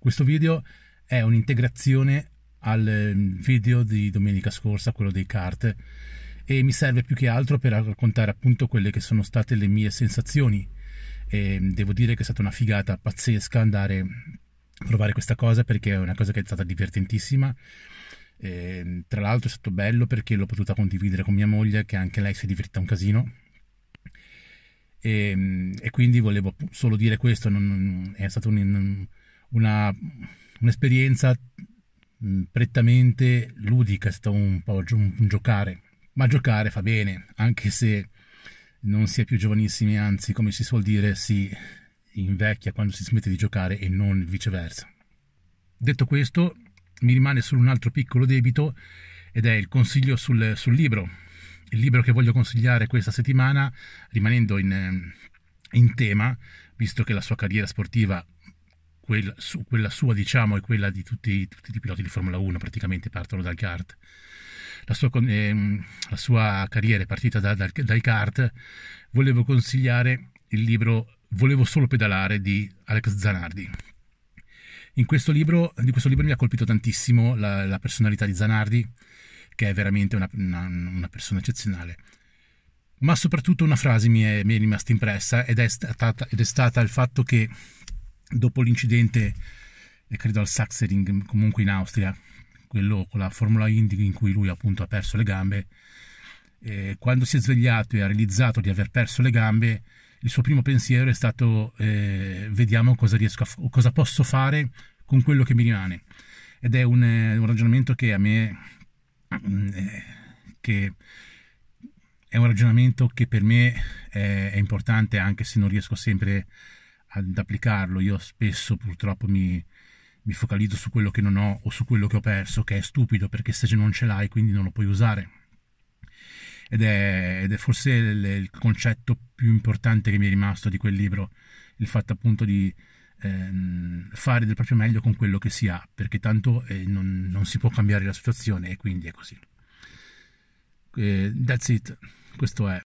Questo video è un'integrazione al mm, video di domenica scorsa, quello dei kart, e mi serve più che altro per raccontare appunto quelle che sono state le mie sensazioni. E mm, devo dire che è stata una figata pazzesca andare a provare questa cosa perché è una cosa che è stata divertentissima. E, mm, tra l'altro è stato bello perché l'ho potuta condividere con mia moglie, che anche lei si è divertita un casino. E, e quindi volevo solo dire questo, non, non, è stato un, un una, un'esperienza mm, prettamente ludica, è stato un po' un giocare, ma giocare fa bene, anche se non si è più giovanissimi, anzi come si suol dire si invecchia quando si smette di giocare e non viceversa. Detto questo, mi rimane solo un altro piccolo debito ed è il consiglio sul, sul libro. Il libro che voglio consigliare questa settimana, rimanendo in, in tema, visto che la sua carriera sportiva quella, su, quella sua diciamo e quella di tutti, tutti, i piloti di Formula 1 praticamente partono dal kart. La sua, ehm, la sua carriera è partita da, dal, dai kart. Volevo consigliare il libro Volevo solo pedalare di Alex Zanardi. In questo libro, di questo libro mi ha colpito tantissimo la, la personalità di Zanardi, che è veramente una, una, una persona eccezionale ma soprattutto una frase mi è, mi è rimasta impressa ed è, stata, ed è, stata, il fatto che dopo l'incidente, eh, credo al Saxering, comunque in Austria, quello con la Formula Indy in cui lui appunto ha perso le gambe, eh, quando si è svegliato e ha realizzato di aver perso le gambe, il suo primo pensiero è stato eh, vediamo cosa, riesco a f- cosa posso fare con quello che mi rimane. Ed è un, eh, un ragionamento che a me... Mm, eh, che è un ragionamento che per me è, è importante anche se non riesco sempre a ad applicarlo. Io spesso purtroppo mi, mi focalizzo su quello che non ho o su quello che ho perso, che è stupido perché se non ce l'hai quindi non lo puoi usare. Ed è, ed è forse il, il, concetto più importante che mi è rimasto di quel libro, il fatto appunto di ehm, fare del proprio meglio con quello che si ha, perché tanto eh, non, non, si può cambiare la situazione e quindi è così. Eh, that's it, questo è.